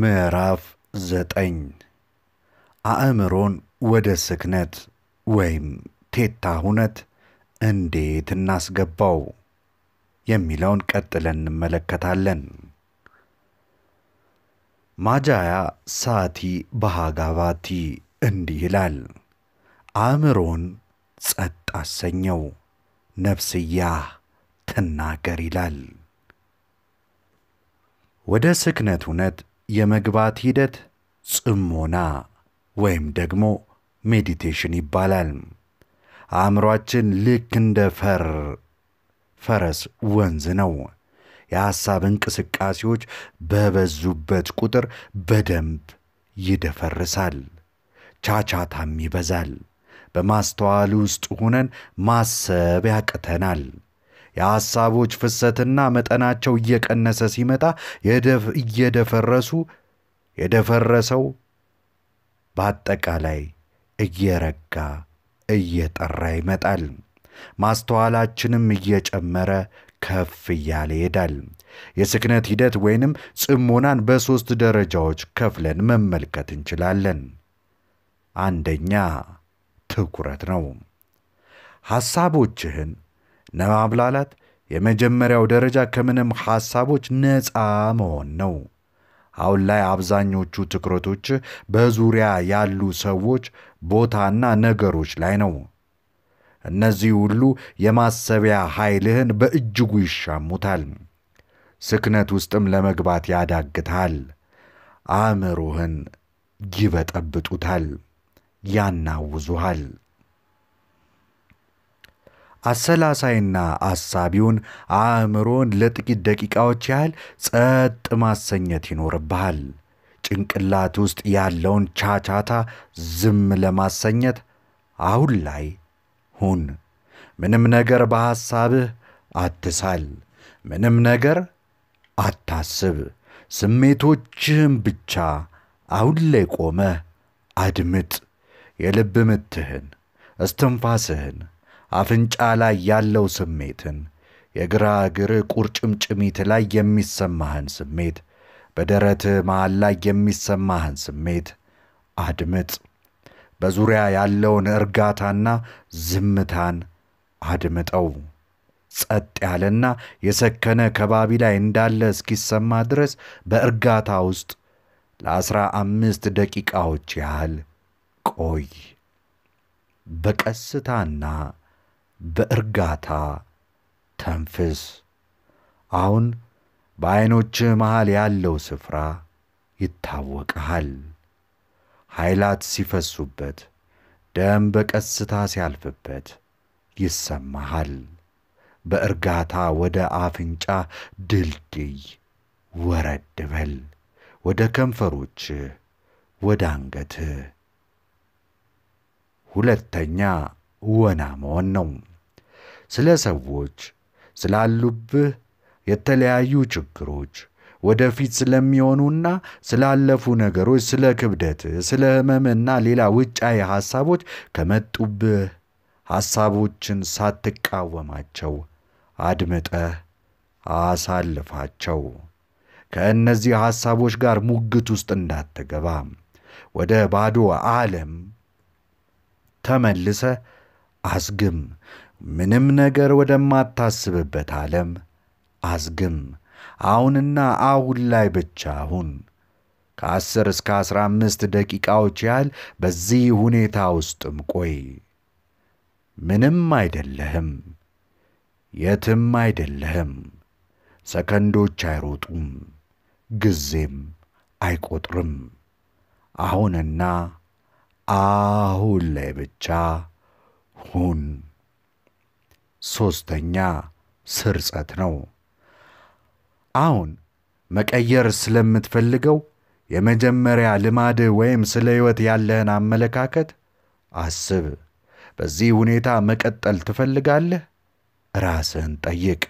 ምዕራፍ ዘጠኝ አእምሮን ወደ ስክነት ወይም ቴታ ሁነት እንዴት እናስገባው የሚለውን ቀጥለን እንመለከታለን። ማጃያ ሳቲ በሃጋባቲ እንዲህ ይላል፣ አእምሮን ጸጥ አሰኘው፣ ነፍስያ ትናገር ይላል። ወደ ስክነት እውነት የመግባት ሂደት ጽሞና ወይም ደግሞ ሜዲቴሽን ይባላል። አእምሯችን ልክ እንደ ፈር ፈረስ ወንዝ ነው። የሐሳብ እንቅስቃሴዎች በበዙበት ቁጥር በደንብ ይደፈርሳል፣ ቻቻታም ይበዛል። በማስተዋል ውስጥ ሆነን ማሰብ ያቅተናል። የሐሳቦች ፍሰትና መጠናቸው እየቀነሰ ሲመጣ እየደፈረሱ የደፈረሰው በአጠቃላይ እየረጋ እየጠራ ይመጣል። ማስተዋላችንም እየጨመረ ከፍ እያለ ይሄዳል። የስክነት ሂደት ወይንም ጽሞናን በሦስት ደረጃዎች ከፍለን መመልከት እንችላለን። አንደኛ ትኩረት ነው። ሐሳቦችህን ለማብላላት የመጀመሪያው ደረጃ ከምንም ሐሳቦች ነፃ መሆን ነው። አሁን ላይ አብዛኞቹ ትኩረቶች በዙሪያ ያሉ ሰዎች፣ ቦታና ነገሮች ላይ ነው። እነዚህ ሁሉ የማሰቢያ ኃይልህን በእጅጉ ይሻሙታል። ስክነት ውስጥም ለመግባት ያዳግታል። አእምሮህን ይበጠብጡታል፣ ያናውዙሃል። አሰላሳይና አሳቢውን አእምሮን ለጥቂት ደቂቃዎች ያህል ጸጥ ማሰኘት ይኖርብሃል። ጭንቅላት ውስጥ ያለውን ቻቻታ ዝም ለማሰኘት አሁን ላይ ሁን። ምንም ነገር በሐሳብህ አትሳል። ምንም ነገር አታስብ። ስሜቶችህም ብቻ አሁን ላይ ቆመህ አድምጥ። የልብ ምትህን፣ እስትንፋስህን አፍንጫ ላይ ያለው ስሜትን፣ የግራ እግር ቁርጭምጭሚት ላይ የሚሰማህን ስሜት፣ በደረት መሃል ላይ የሚሰማህን ስሜት አድምጥ። በዙሪያ ያለውን እርጋታና ዝምታን አድምጠው። ጸጥ ያለና የሰከነ ከባቢ ላይ እንዳለ እስኪሰማ ድረስ በእርጋታ ውስጥ ለአስራ አምስት ደቂቃዎች ያህል ቆይ። በቀስታና በእርጋታ ተንፍስ። አሁን በዐይኖች መሃል ያለው ስፍራ ይታወቀሃል። ኃይላት ሲፈሱበት፣ ደም በቀስታ ሲያልፍበት ይሰማሃል። በእርጋታ ወደ አፍንጫ ድልድይ ወረድ በል፣ ወደ ከንፈሮች ወደ አንገትህ። ሁለተኛ ወና መሆን ነው። ስለ ሰዎች፣ ስላሉብህ የተለያዩ ችግሮች፣ ወደፊት ስለሚሆኑና ስላለፉ ነገሮች፣ ስለ ክብደት ስለ ህመምና ሌላ ውጫዊ ሐሳቦች ከመጡብህ ሐሳቦችን ሳትቃወማቸው አድምጠህ አሳልፋቸው። ከእነዚህ ሐሳቦች ጋር ሙግት ውስጥ እንዳትገባ። ወደ ባዶ ዓለም ተመልሰ አስግም። ምንም ነገር ወደማታስብበት ዓለም አዝግም። አሁንና አሁን ላይ ብቻ አሁን ከአስር እስከ አስራ አምስት ደቂቃዎች ያህል በዚህ ሁኔታ ውስጥም ቆይ። ምንም አይደለህም፣ የትም አይደለህም። ሰከንዶች አይሮጡም፣ ጊዜም አይቆጥርም። አሁንና አሁን ላይ ብቻ ሁን። ሦስተኛ ስርጸት ነው። አሁን መቀየር ስለምትፈልገው የመጀመሪያ ልማድ ወይም ስለ ሕይወት ያለህን አመለካከት አስብ። በዚህ ሁኔታ መቀጠል ትፈልጋለህ? ራስህን ጠይቅ።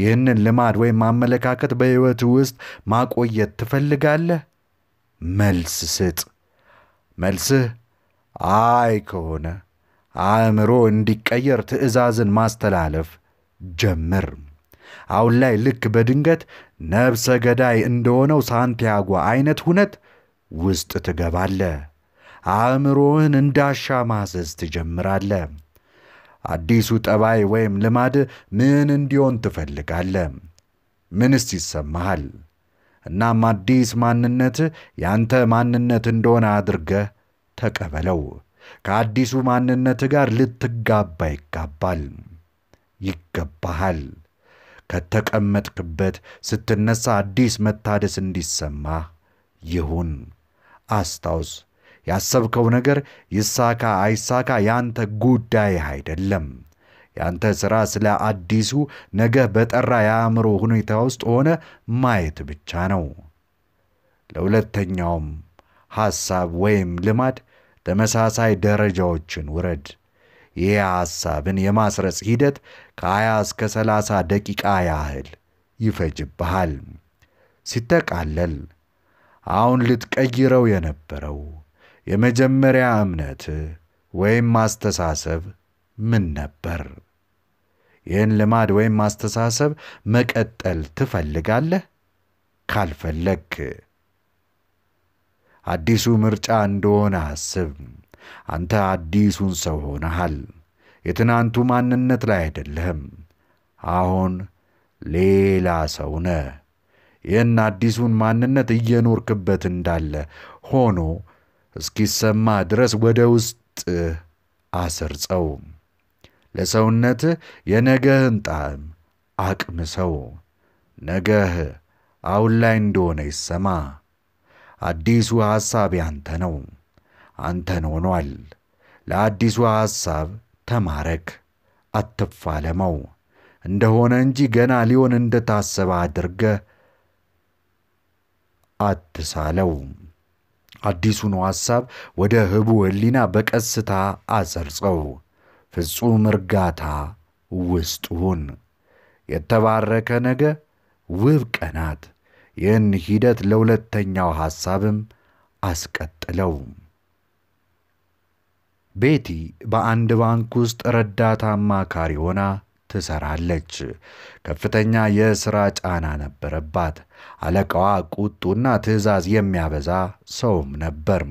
ይህንን ልማድ ወይም አመለካከት በሕይወት ውስጥ ማቆየት ትፈልጋለህ? መልስ ስጥ። መልስህ አይ ከሆነ አእምሮ እንዲቀየር ትዕዛዝን ማስተላለፍ ጀምር። አሁን ላይ ልክ በድንገት ነብሰ ገዳይ እንደሆነው ሳንቲያጎ አይነት ሁነት ውስጥ ትገባለ። አእምሮህን እንዳሻ ማዘዝ ትጀምራለ። አዲሱ ጠባይ ወይም ልማድ ምን እንዲሆን ትፈልጋለ? ምንስ ይሰማሃል? እናም አዲስ ማንነት ያንተ ማንነት እንደሆነ አድርገህ ተቀበለው። ከአዲሱ ማንነት ጋር ልትጋባ ይጋባል ይገባሃል። ከተቀመጥክበት ስትነሳ አዲስ መታደስ እንዲሰማ ይሁን። አስታውስ፣ ያሰብከው ነገር ይሳካ አይሳካ ያንተ ጉዳይ አይደለም። ያንተ ሥራ ስለ አዲሱ ነገ በጠራ የአእምሮ ሁኔታ ውስጥ ሆነ ማየት ብቻ ነው። ለሁለተኛውም ሐሳብ ወይም ልማድ ተመሳሳይ ደረጃዎችን ውረድ። ይህ ሐሳብን የማስረጽ ሂደት ከ20 እስከ 30 ደቂቃ ያህል ይፈጅብሃል። ሲጠቃለል አሁን ልትቀይረው የነበረው የመጀመሪያ እምነት ወይም ማስተሳሰብ ምን ነበር? ይህን ልማድ ወይም ማስተሳሰብ መቀጠል ትፈልጋለህ? ካልፈለግ አዲሱ ምርጫ እንደሆነ አስብ። አንተ አዲሱን ሰው ሆነሃል። የትናንቱ ማንነት ላይ አይደለህም። አሁን ሌላ ሰው ነህ። ይህን አዲሱን ማንነት እየኖርክበት እንዳለ ሆኖ እስኪሰማ ድረስ ወደ ውስጥ አሰርጸው። ለሰውነትህ የነገህን ጣዕም አቅምሰው። ነገህ አሁን ላይ እንደሆነ ይሰማ። አዲሱ ሐሳብ ያንተ ነው፣ አንተን ሆኗል። ለአዲሱ ሐሳብ ተማረክ፣ አትፋለመው። እንደሆነ እንጂ ገና ሊሆን እንደታሰበ አድርገ አትሳለው። አዲሱን ሐሳብ ወደ ህቡ ህሊና በቀስታ አጸርጸው። ፍጹም እርጋታ ውስጥ ሁን። የተባረከ ነገ፣ ውብ ቀናት ይህን ሂደት ለሁለተኛው ሐሳብም አስቀጥለው። ቤቲ በአንድ ባንክ ውስጥ ረዳት አማካሪ ሆና ትሰራለች። ከፍተኛ የሥራ ጫና ነበረባት። አለቃዋ ቁጡና ትዕዛዝ የሚያበዛ ሰውም ነበር።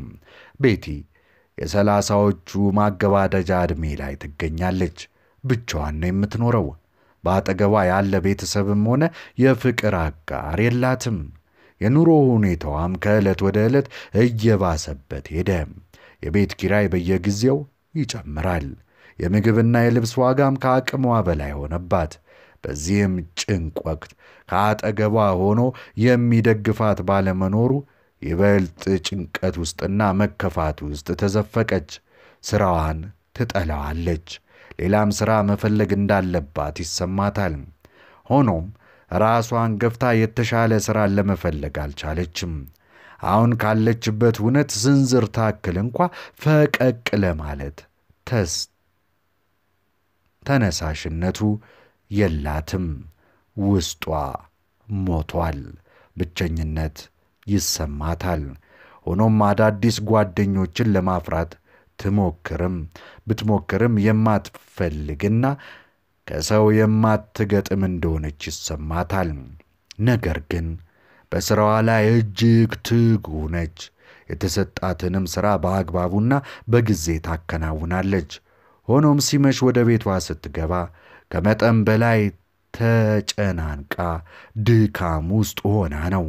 ቤቲ የሰላሳዎቹ ማገባደጃ ዕድሜ ላይ ትገኛለች። ብቻዋን ነው የምትኖረው። በአጠገቧ ያለ ቤተሰብም ሆነ የፍቅር አጋር የላትም። የኑሮ ሁኔታዋም ከዕለት ወደ ዕለት እየባሰበት ሄደ። የቤት ኪራይ በየጊዜው ይጨምራል። የምግብና የልብስ ዋጋም ከአቅሟ በላይ ሆነባት። በዚህም ጭንቅ ወቅት ከአጠገቧ ሆኖ የሚደግፋት ባለመኖሩ ይበልጥ ጭንቀት ውስጥና መከፋት ውስጥ ተዘፈቀች። ሥራዋን ትጠላዋለች። ሌላም ሥራ መፈለግ እንዳለባት ይሰማታል። ሆኖም ራሷን ገፍታ የተሻለ ሥራን ለመፈለግ አልቻለችም። አሁን ካለችበት እውነት ዝንዝር ታክል እንኳ ፈቀቅ ለማለት ተስ ተነሳሽነቱ የላትም። ውስጧ ሞቷል። ብቸኝነት ይሰማታል። ሆኖም አዳዲስ ጓደኞችን ለማፍራት ብትሞክርም ብትሞክርም የማትፈልግና ከሰው የማትገጥም እንደሆነች ይሰማታል። ነገር ግን በሥራዋ ላይ እጅግ ትጉ ነች። የተሰጣትንም ሥራ በአግባቡና በጊዜ ታከናውናለች። ሆኖም ሲመሽ ወደ ቤቷ ስትገባ ከመጠን በላይ ተጨናንቃ ድካም ውስጥ ሆና ነው።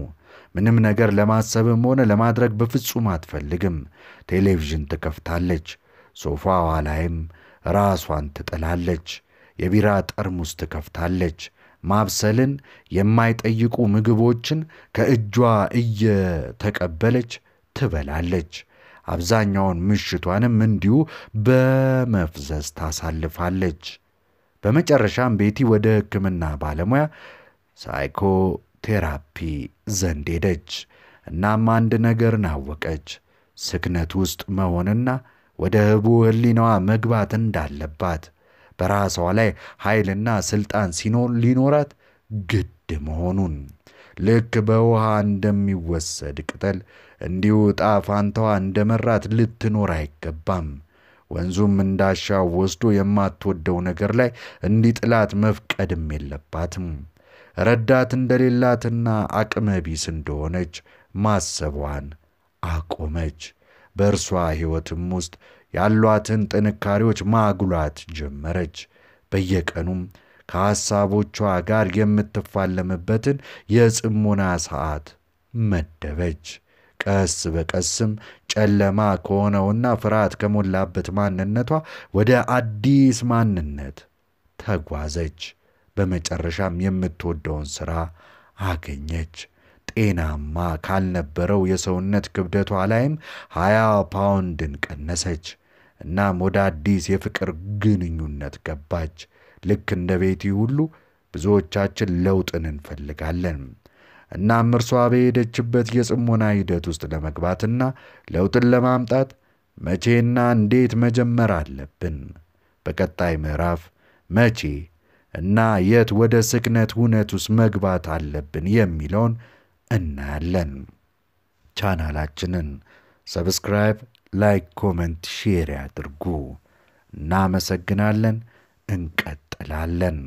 ምንም ነገር ለማሰብም ሆነ ለማድረግ በፍጹም አትፈልግም። ቴሌቪዥን ትከፍታለች። ሶፋዋ ላይም ራሷን ትጥላለች። የቢራ ጠርሙስ ትከፍታለች። ማብሰልን የማይጠይቁ ምግቦችን ከእጇ እየተቀበለች ትበላለች። አብዛኛውን ምሽቷንም እንዲሁ በመፍዘዝ ታሳልፋለች። በመጨረሻም ቤቲ ወደ ሕክምና ባለሙያ ሳይኮ ቴራፒ ዘንድ ሄደች። እናም አንድ ነገርን አወቀች፣ ስክነት ውስጥ መሆንና ወደ ህቡ ህሊናዋ መግባት እንዳለባት፣ በራሷ ላይ ኃይልና ሥልጣን ሲኖር ሊኖራት ግድ መሆኑን። ልክ በውሃ እንደሚወሰድ ቅጠል እንዲሁ ዕጣ ፋንታዋ እንደ መራት ልትኖር አይገባም። ወንዙም እንዳሻው ወስዶ የማትወደው ነገር ላይ እንዲጥላት መፍቀድም የለባትም። ረዳት እንደሌላትና አቅመ ቢስ እንደሆነች ማሰቧን አቆመች። በእርሷ ሕይወትም ውስጥ ያሏትን ጥንካሬዎች ማጉላት ጀመረች። በየቀኑም ከሐሳቦቿ ጋር የምትፋለምበትን የጽሞና ሰዓት መደበች። ቀስ በቀስም ጨለማ ከሆነውና ፍርሃት ከሞላበት ማንነቷ ወደ አዲስ ማንነት ተጓዘች። በመጨረሻም የምትወደውን ሥራ አገኘች። ጤናማ ካልነበረው የሰውነት ክብደቷ ላይም ሀያ ፓውንድን ቀነሰች። እናም ወደ አዲስ የፍቅር ግንኙነት ገባች። ልክ እንደ ቤቲ ሁሉ ብዙዎቻችን ለውጥን እንፈልጋለን። እናም እርሷ በሄደችበት የጽሞና ሂደት ውስጥ ለመግባትና ለውጥን ለማምጣት መቼና እንዴት መጀመር አለብን? በቀጣይ ምዕራፍ መቼ እና የት ወደ ስቅነት እውነት ውስጥ መግባት አለብን የሚለውን እናያለን። ቻናላችንን ሰብስክራይብ፣ ላይክ፣ ኮመንት፣ ሼር ያድርጉ። እናመሰግናለን። እንቀጥላለን።